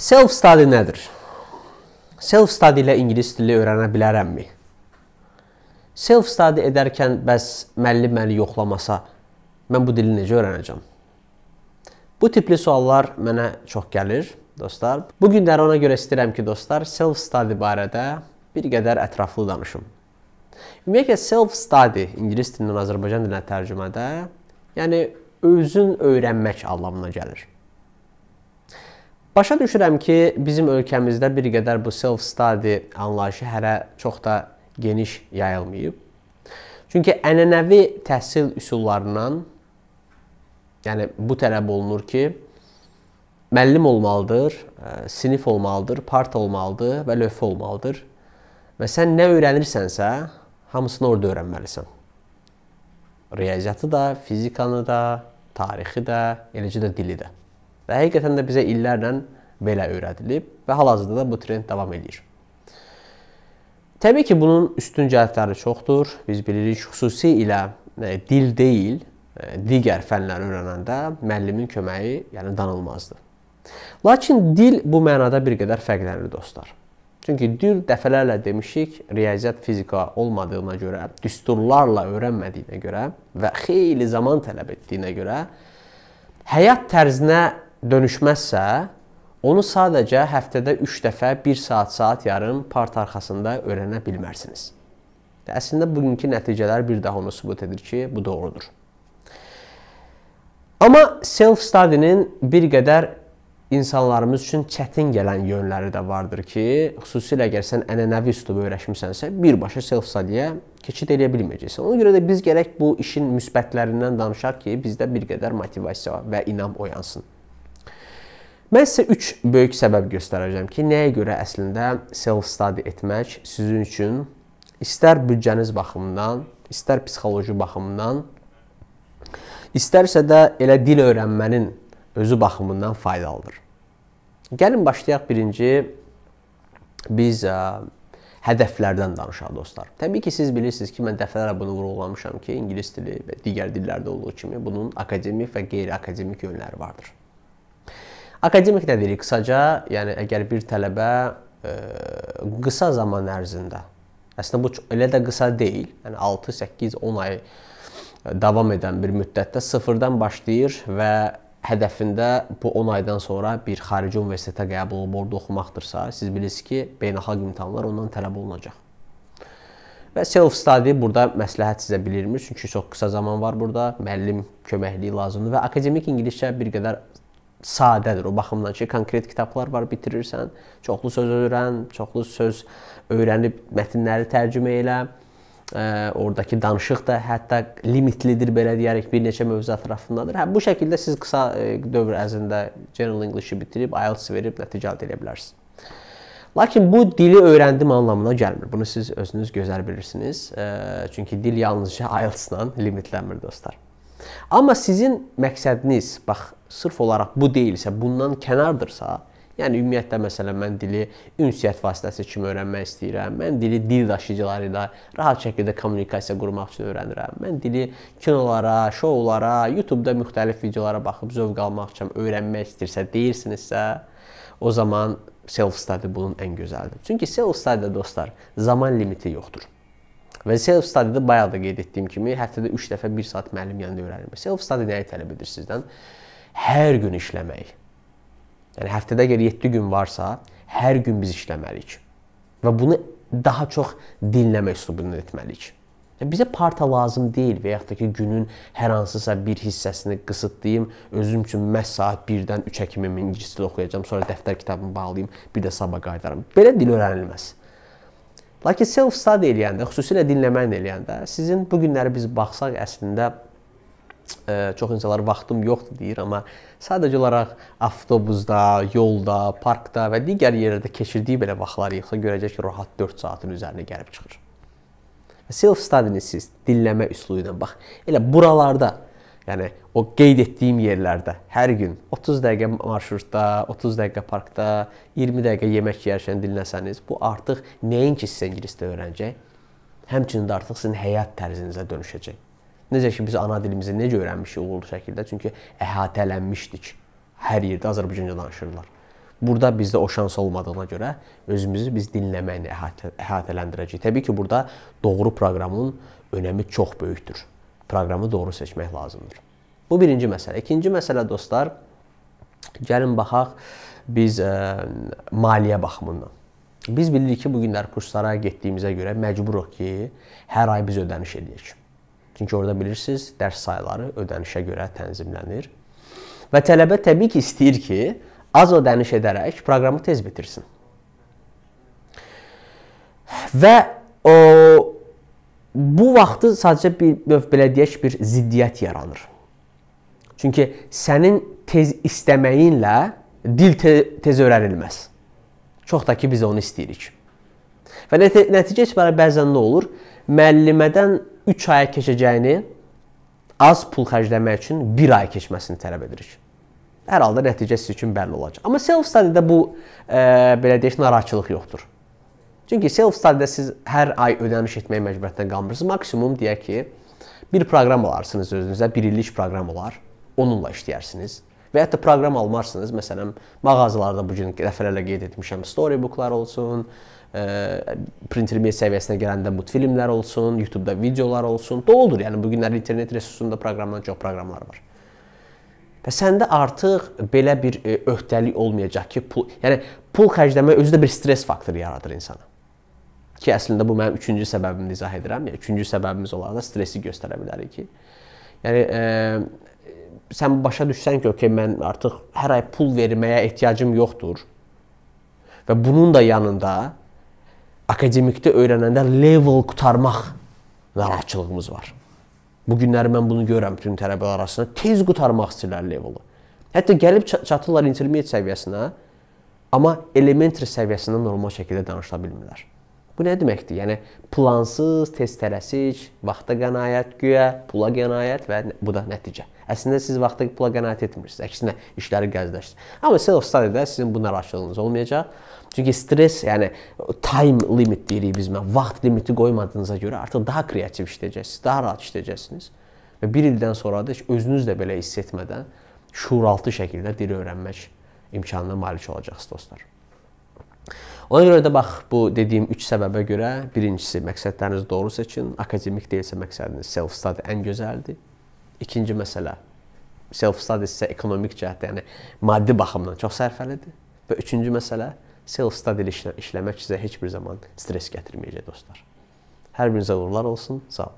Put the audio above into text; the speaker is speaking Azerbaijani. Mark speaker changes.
Speaker 1: Self-study nədir? Self-study ilə ingilis dili öyrənə bilərəmmi? Self-study edərkən bəs müəllim məni yoxlamasa, mən bu dili necə öyrənəcəm? Bu tipli suallar mənə çox gəlir, dostlar. Bu günləri ona görə istəyirəm ki, dostlar, self-study barədə bir qədər ətraflı danışım. Ümumiyyətlə self-study ingilis dilindən Azərbaycan dilinə tərcümədə, yəni özün öyrənmək anlamına gəlir. Başa düşürəm ki, bizim ölkəmizdə bir qədər bu self-study anlayışı hərə çox da geniş yayılmayıb. Çünki ənənəvi təhsil üsullarından yəni bu tələb olunur ki, müəllim olmalıdır, e, sinif olmalıdır, part olmalıdır və lövhə olmalıdır. Və sən nə öyrənirsənsə, hamısını orada öyrənməlisən. Riyaziyyatı da, fizikanı da, tarixi də, eləcə də dili də. Və həqiqətən də bizə illərlə belə öyrədilib və hal-hazırda da bu trend davam edir. Təbii ki, bunun üstün cəhətləri çoxdur. Biz bilirik, xüsusi ilə e, dil deyil, e, digər fənləri öyrənəndə müəllimin köməyi, yəni danılmazdır. Lakin dil bu mənada bir qədər fərqlənir dostlar. Çünki dil dəfələrlə demişik, riyaziyyat fizika olmadığına görə, düsturlarla öyrənmədiyinə görə və xeyli zaman tələb etdiyinə görə həyat tərzinə dönüşməzsə, onu sadəcə həftədə 3 dəfə 1 saat, saat yarım part arxasında öyrənə bilmərsiniz. Əslində bugünkü nəticələr bir daha onu sübut edir ki, bu doğrudur. Amma self-study-nin bir qədər insanlarımız üçün çətin gələn yönləri də vardır ki, xüsusilə əgər sən ənənəvi üslub öyrəşmisənsə, birbaşa self-study-yə keçid edə bilməyəcəksən. Ona görə də biz gərək bu işin müsbətlərindən danışaq ki, bizdə bir qədər motivasiya və inam oyansın. Mən sizə 3 böyük səbəb göstərəcəm ki, nəyə görə əslində self study etmək sizin üçün istər büdcəniz baxımından, istər psixoloji baxımından, istərsə də elə dil öyrənmənin özü baxımından faydalıdır. Gəlin başlayaq birinci biz ə, e, hədəflərdən danışaq dostlar. Təbii ki, siz bilirsiniz ki, mən dəfələrlə bunu vurğulamışam ki, ingilis dili və digər dillərdə olduğu kimi bunun akademik və qeyri-akademik yönləri vardır. Akademik nə deyirik? Qısaca, yəni əgər bir tələbə ə, e, qısa zaman ərzində, əslində bu elə də qısa deyil, yəni 6, 8, 10 ay davam edən bir müddətdə sıfırdan başlayır və hədəfində bu 10 aydan sonra bir xarici universitetə qəbul olub orada oxumaqdırsa, siz bilirsiniz ki, beynəlxalq imtahanlar ondan tələb olunacaq. Və self study burada məsləhət sizə bilirmiş, çünki çox qısa zaman var burada, müəllim köməkliyi lazımdır və akademik ingiliscə bir qədər sadədir o baxımdan ki, konkret kitablar var, bitirirsən, çoxlu söz öyrən, çoxlu söz öyrənib mətnləri tərcümə elə. Ə, oradakı danışıq da hətta limitlidir belə deyərik bir neçə mövzu ətrafındadır. Hə bu şəkildə siz qısa e, dövr ərzində General English-i bitirib IELTS verib nəticə əldə edə bilərsiniz. Lakin bu dili öyrəndim anlamına gəlmir. Bunu siz özünüz gözəl bilirsiniz. Çünki dil yalnızca IELTS-la limitlənmir dostlar. Amma sizin məqsədiniz bax sırf olaraq bu deyilsə, bundan kənardırsa, yəni ümumiyyətlə məsələn mən dili ünsiyyət vasitəsi kimi öyrənmək istəyirəm. Mən dili dil daşıyıcıları ilə rahat şəkildə kommunikasiya qurmaq üçün öyrənirəm. Mən dili kinolara, şoulara, YouTube-da müxtəlif videolara baxıb zövq almaq üçün öyrənmək istəyirsə, deyirsinizsə, o zaman self study bunun ən gözəlidir. Çünki self study-də dostlar zaman limiti yoxdur. Və self study-də bayaq da qeyd etdiyim kimi həftədə 3 dəfə 1 saat müəllim yanında öyrənilmir. Self study nəyi tələb edir sizdən? Hər gün işləmək. Yəni həftədə əgər 7 gün varsa, hər gün biz işləməliyik. Və bunu daha çox dinləmə üslubunda etməliyik. Yəni bizə parta lazım deyil və yaxud da ki, günün hər hansısa bir hissəsini qısıtlayım, özüm üçün məhz saat 1-dən 3-ə kimi ingilis dili oxuyacam, sonra dəftər kitabımı bağlayım, bir də sabah qayıdaram. Belə dil öyrənilməz. Lakin self-study eləyəndə, xüsusilə dinləməni eləyəndə sizin bu günləri biz baxsaq əslində ə, e, çox insanlar vaxtım yoxdur deyir, amma sadəcə olaraq avtobusda, yolda, parkda və digər yerlərdə keçirdiyi belə vaxtları yığsa görəcək ki, rahat 4 saatın üzərinə gəlib çıxır. Self-study-ni siz dinləmə üslubu ilə bax. Elə buralarda Yəni o qeyd etdiyim yerlərdə hər gün 30 dəqiqə marşrutda, 30 dəqiqə parkda, 20 dəqiqə yemək yeyərkən dinləsəniz, bu artıq nəinki sizə ingiliscə öyrənəcək, həmçinin də artıq sizin həyat tərzinizə dönüşəcək. Necə ki biz ana dilimizi necə öyrənmişik uğurlu şəkildə, çünki əhatələnmişdik. Hər yerdə Azərbaycanca danışırlar. Burada bizdə o şans olmadığına görə özümüzü biz dinləməklə əhatələndirəcəyik. Təbii ki, burada doğru proqramın önəmi çox böyükdür proqramı doğru seçmək lazımdır. Bu birinci məsələ. İkinci məsələ dostlar, gəlin baxaq biz ə, e, maliyyə baxımından. Biz bilirik ki, bu günlər kurslara getdiyimizə görə məcburuq ki, hər ay biz ödəniş edək. Çünki orada bilirsiniz, dərs sayları ödənişə görə tənzimlənir. Və tələbə təbii ki, istəyir ki, az ödəniş edərək proqramı tez bitirsin. Və o bu vaxtı sadəcə bir növ belə deyək bir ziddiyyət yaranır. Çünki sənin tez istəməyinlə dil te tez öyrənilməz. Çox da ki biz onu istəyirik. Və nət nəticə itibarı bəzən nə olur? Müəllimədən 3 aya keçəcəyini az pul xərcləmək üçün 1 ay keçməsini tələb edirik. Hər halda nəticə sizin üçün bəlli olacaq. Amma self study-də bu e, belə deyək narahatçılıq yoxdur. Çünki self-study-də siz hər ay ödəniş etmək məcburiyyətində qalmırsınız. Maksimum deyək ki, bir proqram alarsınız özünüzə, bir illik proqram olar. Onunla işləyərsiniz. Və hətta proqram almarsınız. Məsələn, mağazalarda bu gün dəfələrlə qeyd etmişəm, storybooklar olsun, ə, e, print-release səviyyəsinə gələndə multfilmlər olsun, YouTube-da videolar olsun. Doludur. Yəni bu günlər internet resursunda proqramdan çox proqramlar var. Və səndə artıq belə bir e, öhdəlik olmayacaq ki, pul, yəni pul xərcləmək özü də bir stress faktoru yaradır insana. Ki əslində bu mənim üçüncü səbəbimdir izah edirəm. Yəni üçüncü səbəbimiz olaraq da stressi göstərə bilərik ki. Yəni e, sən başa düşsən ki, okey mən artıq hər ay pul verməyə ehtiyacım yoxdur. Və bunun da yanında akademikdə öyrənəndə level qurtarmaq narahatçılığımız var. Bu günləri mən bunu görürəm bütün tələbələr arasında. Tez qurtarmaq istəyirlər levelu. Hətta gəlib çatırlar intermediate səviyyəsinə, amma elementary səviyyəsində normal şəkildə danışa bilmirlər. Bu nə deməkdir? Yəni plansız, tez-tələsik, vaxta qənaət güya, pula qənaət və bu da nəticə. Əslində siz vaxta pula qənaət etmirsiniz. Əksinə işləri gəzləşdirirsiniz. Amma self-study-də sizin bu narahatçılığınız olmayacaq. Çünki stress, yəni time limit deyirik biz mən. Vaxt limiti qoymadığınıza görə artıq daha kreativ işləyəcəksiniz, daha rahat işləyəcəksiniz. Və 1 ildən sonra da özünüz də belə hiss etmədən şuuraltı şəkildə dil öyrənmək imkanına malik olacaqsınız dostlar. Ona görə də bax bu dediyim 3 səbəbə görə birincisi məqsədlərinizi doğru seçin. Akademik deyilsə məqsədiniz self-study ən gözəldir. İkinci məsələ self-study isə ekonomik cəhətdə, yəni maddi baxımdan çox sərfəlidir. Və üçüncü məsələ self-study işlə işləmək sizə heç bir zaman stress gətirməyəcək dostlar. Hər birinizə uğurlar olsun. Sağ olun.